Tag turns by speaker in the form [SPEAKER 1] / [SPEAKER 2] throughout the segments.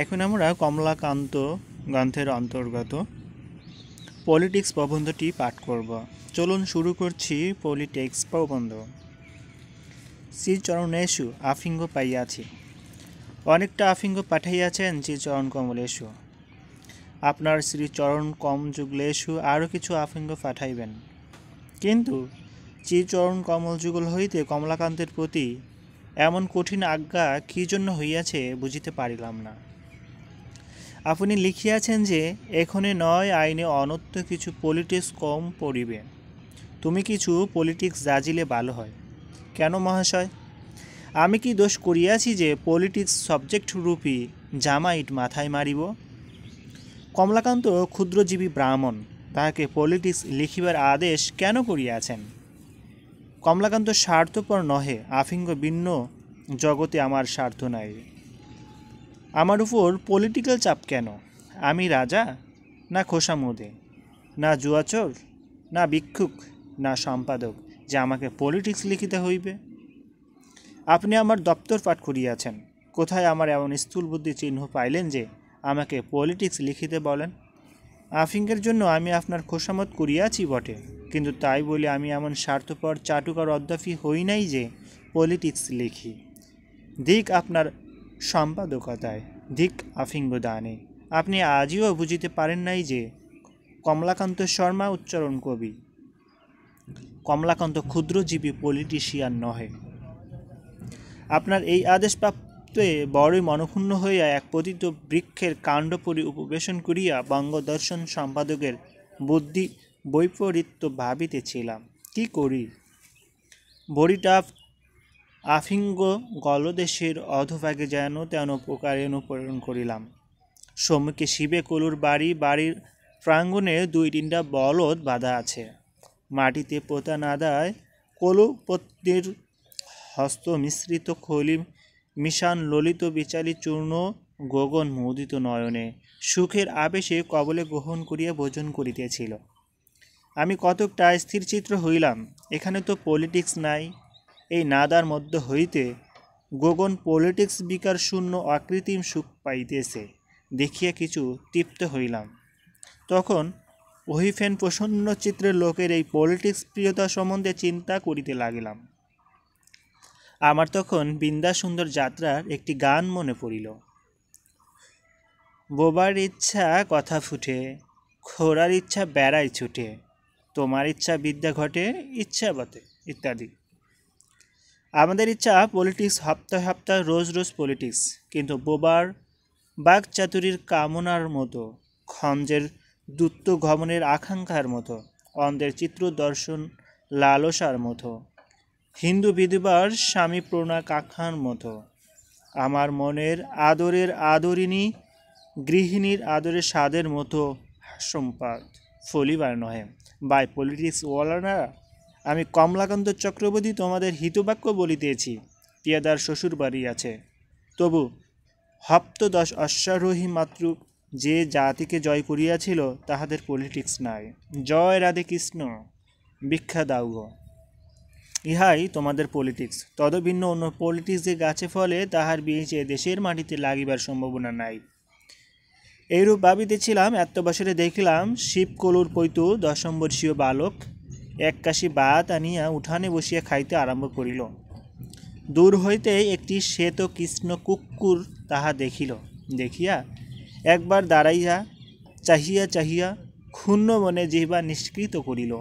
[SPEAKER 1] এখন আমরা কমলাকান্ত গ্রন্থের অন্তর্গত পলিটিক্স প্রবন্ধটি পাঠ করব চলুন শুরু করছি পলিটিক্স প্রবন্ধ শ্রীচরণেশু আফিঙ্গ পাইয়াছি অনেকটা আফিঙ্গ পাঠাইয়াছেন শ্রীচরণ কমলেশু আপনার শ্রীচরণ কম যুগলেশু আরও কিছু আফিঙ্গ পাঠাইবেন কিন্তু শ্রীচরণ কমল যুগল হইতে কমলাকান্তের প্রতি এমন কঠিন আজ্ঞা কী জন্য হইয়াছে বুঝিতে পারিলাম না আপনি লিখিয়াছেন যে এখনে নয় আইনে অনত্য কিছু পলিটিক্স কম পড়িবে তুমি কিছু পলিটিক্স জাজিলে ভালো হয় কেন মহাশয় আমি কি দোষ করিয়াছি যে পলিটিক্স সাবজেক্ট রূপী জামাইট মাথায় মারিব কমলাকান্ত ক্ষুদ্রজীবী ব্রাহ্মণ তাহাকে পলিটিক্স লিখিবার আদেশ কেন করিয়াছেন কমলাকান্ত স্বার্থপর নহে আফিঙ্গ ভিন্ন জগতে আমার স্বার্থ নাই আমার উপর পলিটিক্যাল চাপ কেন আমি রাজা না খোসামুদে না জুয়াচোর না ভিক্ষুক না সম্পাদক যে আমাকে পলিটিক্স লিখিতে হইবে আপনি আমার দপ্তর পাঠ করিয়াছেন কোথায় আমার এমন স্থূল বুদ্ধি চিহ্ন পাইলেন যে আমাকে পলিটিক্স লিখিতে বলেন আফিংয়ের জন্য আমি আপনার খোসামত করিয়াছি বটে কিন্তু তাই বলে আমি এমন স্বার্থপর চাটুকার অদ্যাফি হই নাই যে পলিটিক্স লিখি দিক আপনার সম্পাদকতায় দিক আফিঙ্গদানে আপনি আজিও বুঝিতে পারেন নাই যে কমলাকান্ত শর্মা উচ্চারণ কবি কমলাকান্ত ক্ষুদ্রজীবী পলিটিশিয়ান নহে আপনার এই আদেশ প্রাপ্তে বড়ই মনক্ষুণ্ণ হইয়া এক পতিত বৃক্ষের কাণ্ডপরি উপবেশন করিয়া বঙ্গদর্শন সম্পাদকের বুদ্ধি বৈপরীত্য ভাবিতেছিলাম কি করি বড়িটাফ আফিঙ্গ গলদেশের অধভাগে যেন তেন প্রকারে অনুপ্রেরণ করিলাম সম্মুখে শিবে কলুর বাড়ি বাড়ির প্রাঙ্গণে দুই তিনটা বলদ বাঁধা আছে মাটিতে পোতা নাদায় কলুপত্নীর হস্ত মিশ্রিত খলি মিশান ললিত বিচালি চূর্ণ গগন মুদিত নয়নে সুখের আবেশে কবলে গ্রহণ করিয়া ভোজন করিতেছিল আমি কতকটা স্থিরচিত্র হইলাম এখানে তো পলিটিক্স নাই এই নাদার মধ্য হইতে গগন পলিটিক্স বিকার শূন্য অকৃত্রিম সুখ পাইতেছে দেখিয়া কিছু তৃপ্ত হইলাম তখন ওহিফেন প্রসন্ন চিত্রের লোকের এই পলিটিক্স প্রিয়তা সম্বন্ধে চিন্তা করিতে লাগিলাম আমার তখন বিন্দা সুন্দর যাত্রার একটি গান মনে পড়িল বোবার ইচ্ছা কথা ফুটে খোরার ইচ্ছা বেড়াই ছুটে তোমার ইচ্ছা বিদ্যা ঘটে ইচ্ছা বটে ইত্যাদি আমাদের ইচ্ছা পলিটিক্স সপ্তাহে সপ্তাহে রোজ রোজ পলিটিক্স কিন্তু বোবার বাঘ চাতুরির কামনার মতো খঞ্জের দ্রুত ঘমনের আকাঙ্ক্ষার মতো অন্ধের চিত্র দর্শন লালসার মতো হিন্দু বিধবার স্বামী প্রণা কাক্ষার মতো আমার মনের আদরের আদরিনী গৃহিণীর আদরের স্বাদের মতো সম্পাদ ফলিবার নহে বাই পলিটিক্স ওয়ালানারা আমি কমলাকান্ত চক্রবর্তী তোমাদের হিতবাক্য বলিতেছি পিয়াদার শ্বশুর বাড়ি আছে তবু হপ্তদশ অশ্বারোহী মাত্র যে জাতিকে জয় করিয়াছিল তাহাদের পলিটিক্স নাই জয় রাধে কৃষ্ণ বিখ্যা দাউগ ইহাই তোমাদের পলিটিক্স তদভিন্ন অন্য পলিটিক্স যে গাছে ফলে তাহার বীজ এ দেশের মাটিতে লাগিবার সম্ভাবনা নাই এইরূপ ভাবিতেছিলাম এত বছরে দেখিলাম শিবকলুর পৈতু দশম্বর বালক এক কাশি বাত আনিয়া উঠানে বসিয়া খাইতে আরম্ভ করিল দূর হইতে একটি শ্বেত কৃষ্ণ কুকুর তাহা দেখিল দেখিয়া একবার দাঁড়াইয়া চাহিয়া চাহিয়া ক্ষুণ্ণ মনে জিহবা নিষ্কৃত করিল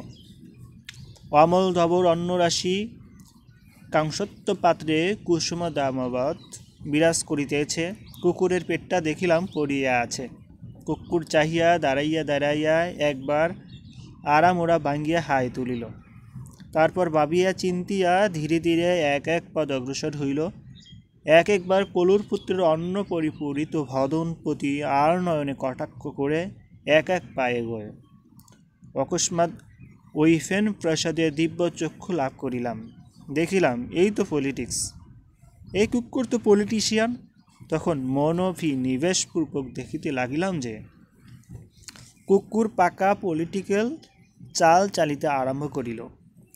[SPEAKER 1] অমল ধবর অন্নরাশি কাংসত্ব পাত্রে কুসুম দামবত বিরাজ করিতেছে কুকুরের পেটটা দেখিলাম পড়িয়া আছে কুকুর চাহিয়া দাঁড়াইয়া দাঁড়াইয়া একবার আরাম ওরা ভাঙ্গিয়া হাই তুলিল তারপর ভাবিয়া চিন্তিয়া ধীরে ধীরে এক এক পদ অগ্রসর হইল এক একবার কলুর পুত্রের অন্ন পরিপূরিত ভদনপতি আর নয়নে কটাক্ষ করে এক এক পায়ে গয়ে অকস্মাৎ ওইফেন প্রসাদে দিব্য চক্ষু লাভ করিলাম দেখিলাম এই তো পলিটিক্স এই কুকুর তো পলিটিশিয়ান তখন মনোভি নিবেশপূর্বক দেখিতে লাগিলাম যে কুকুর পাকা পলিটিক্যাল চাল চালিতে আরম্ভ করিল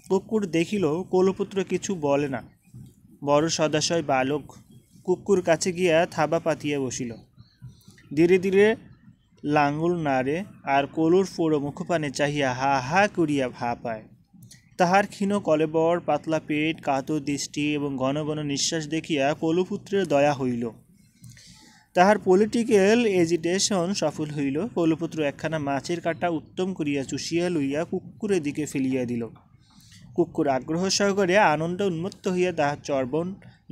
[SPEAKER 1] কুকুর দেখিল কলপুত্র কিছু বলে না বড় সদাশয় বালক কুকুর কাছে গিয়া থাবা পাতিয়া বসিল ধীরে ধীরে লাঙ্গুল নাড়ে আর কলুর ফোড়ো মুখপানে চাহিয়া হা হা করিয়া ভা পায় তাহার ক্ষীণ কলেবর পাতলা পেট কাতর দৃষ্টি এবং ঘন ঘন নিঃশ্বাস দেখিয়া কলুপুত্রের দয়া হইল তাহার পলিটিক্যাল এজিটেশন সফল হইল কৌলপুত্র একখানা মাছের কাটা উত্তম করিয়া চুষিয়া লইয়া কুকুরের দিকে ফেলিয়া দিল কুকুর আগ্রহ সহকারে আনন্দ উন্মত্ত হইয়া তাহার চর্বণ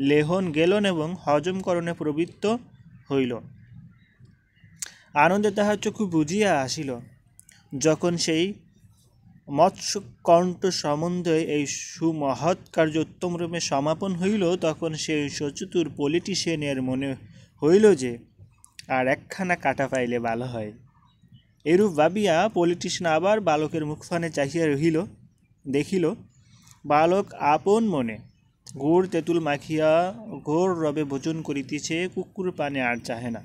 [SPEAKER 1] লেহন গেলন এবং হজমকরণে প্রবৃত্ত হইল আনন্দে তাহার চক্ষু বুঝিয়া আসিল যখন সেই মৎস্যকণ্ঠ সম্বন্ধে এই সুমহৎ কার্য উত্তমরূপে সমাপন হইল তখন সেই সচতুর পলিটিশিয়ানের মনে হইল যে আর একখানা কাটা পাইলে ভালো হয় এরূপ ভাবিয়া পলিটিশিয়ান আবার বালকের মুখফানে চাহিয়া রহিল দেখিল বালক আপন মনে গুড় তেঁতুল মাখিয়া ঘোর রবে ভোজন করিতেছে কুকুর পানে আর চাহে না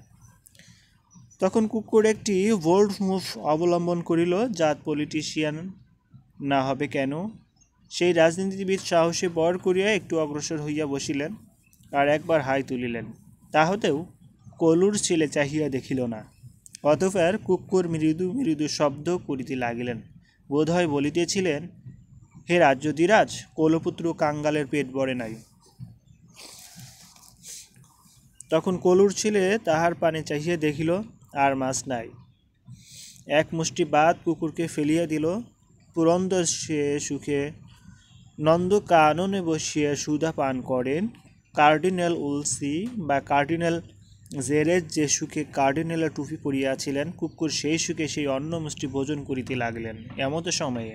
[SPEAKER 1] তখন কুকুর একটি ভোল্ড মুভ অবলম্বন করিল জাত পলিটিশিয়ান না হবে কেন সেই রাজনীতিবিদ সাহসে বর করিয়া একটু অগ্রসর হইয়া বসিলেন আর একবার হাই তুলিলেন তাহতেও কলুর ছেলে চাহিয়া দেখিল না অতপর কুকুর মৃদু মৃদু শব্দ করিতে লাগিলেন বোধহয় বলিতেছিলেন হে রাজ্যদিরাজ কলপুত্র কাঙ্গালের পেট বড়ে নাই তখন কলুর ছেলে তাহার পানে চাহিয়া দেখিল আর মাছ নাই এক মুষ্টি বাদ কুকুরকে ফেলিয়া দিল পুরন্দর সে সুখে নন্দ কাননে বসিয়া সুধা পান করেন কার্ডিনাল উলসি বা কার্ডিনাল জেরেজ যে সুখে কার্ডিনালের টুপি পরিয়াছিলেন কুকুর সেই সুখে সেই অন্ন মুষ্টি ভোজন করিতে লাগলেন এমত সময়ে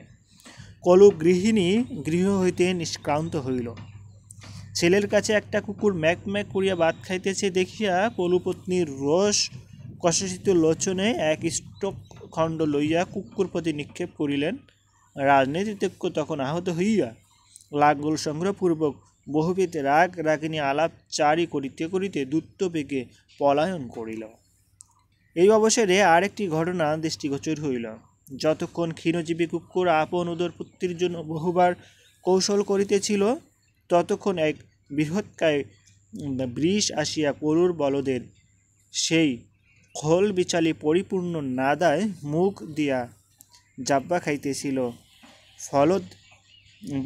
[SPEAKER 1] কলু গৃহিণী গৃহ হইতে নিষ্ক্রান্ত হইল ছেলের কাছে একটা কুকুর ম্যাক ম্যাক করিয়া ভাত খাইতেছে দেখিয়া কলুপত্নীর রস কষাসিত লোচনে এক স্টক খণ্ড লইয়া কুকুর প্রতি নিক্ষেপ করিলেন রাজনীতিতে তখন আহত হইয়া লাঙ্গল সংগ্রহপূর্বক বহুবিধ রাগ রাগিনী আলাপ চারি করিতে করিতে দূত্তবেগে পলায়ন করিল এই অবসরে আরেকটি ঘটনা দৃষ্টিগোচর হইল যতক্ষণ ক্ষীণজীবী কুকুর আপন উদরপুত্রির জন্য বহুবার কৌশল করিতেছিল ততক্ষণ এক বৃহৎকায় বৃষ আসিয়া করুর বলদের সেই খোল বিচালি পরিপূর্ণ নাদায় মুখ দিয়া জাব্বা খাইতেছিল ফলত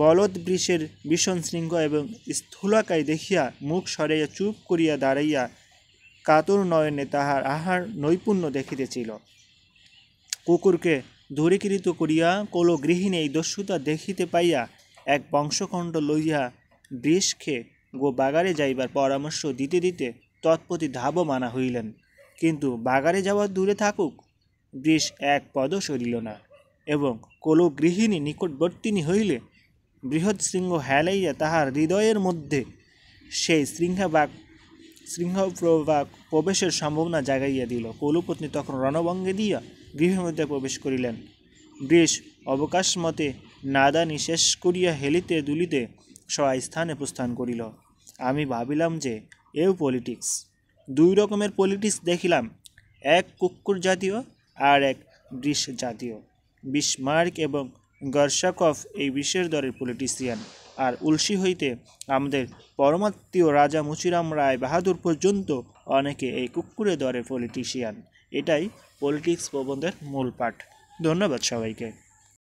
[SPEAKER 1] বলদ বৃষের ভীষণ শৃঙ্গ এবং স্থূলাকায় দেখিয়া মুখ সরাইয়া চুপ করিয়া দাঁড়াইয়া কাতর নয়নে তাহার আহার নৈপুণ্য দেখিতেছিল কুকুরকে দূরীকৃত করিয়া কোলো গৃহিণী এই দস্যুতা দেখিতে পাইয়া এক বংশখণ্ড লইয়া বৃষকে গো বাগারে যাইবার পরামর্শ দিতে দিতে তৎপতি ধাব মানা হইলেন কিন্তু বাগারে যাওয়া দূরে থাকুক বৃষ এক পদ সরিল না এবং কোলো গৃহিণী নিকটবর্তিনী হইলে বৃহৎ শৃঙ্গ হেলাইয়া তাহার হৃদয়ের মধ্যে সেই শৃঙ্খা বা প্রবেশের সম্ভাবনা জাগাইয়া দিল কৌলপত্নী তখন রণবঙ্গে দিয়া গৃহের মধ্যে প্রবেশ করিলেন বৃষ অবকাশ মতে নাদানি শেষ করিয়া হেলিতে দুলিতে সবাই স্থানে প্রস্থান করিল আমি ভাবিলাম যে এও পলিটিক্স দুই রকমের পলিটিক্স দেখিলাম এক কুকুর জাতীয় আর এক বৃষ জাতীয় বিষ মার্ক এবং গর্শাকভ এই বিশ্বের দরের পলিটিশিয়ান আর উলসি হইতে আমাদের পরমাত্মীয় রাজা মুচিরাম রায় বাহাদুর পর্যন্ত অনেকে এই কুকুরে দরের পলিটিশিয়ান এটাই পলিটিক্স প্রবন্ধের মূল পাঠ ধন্যবাদ সবাইকে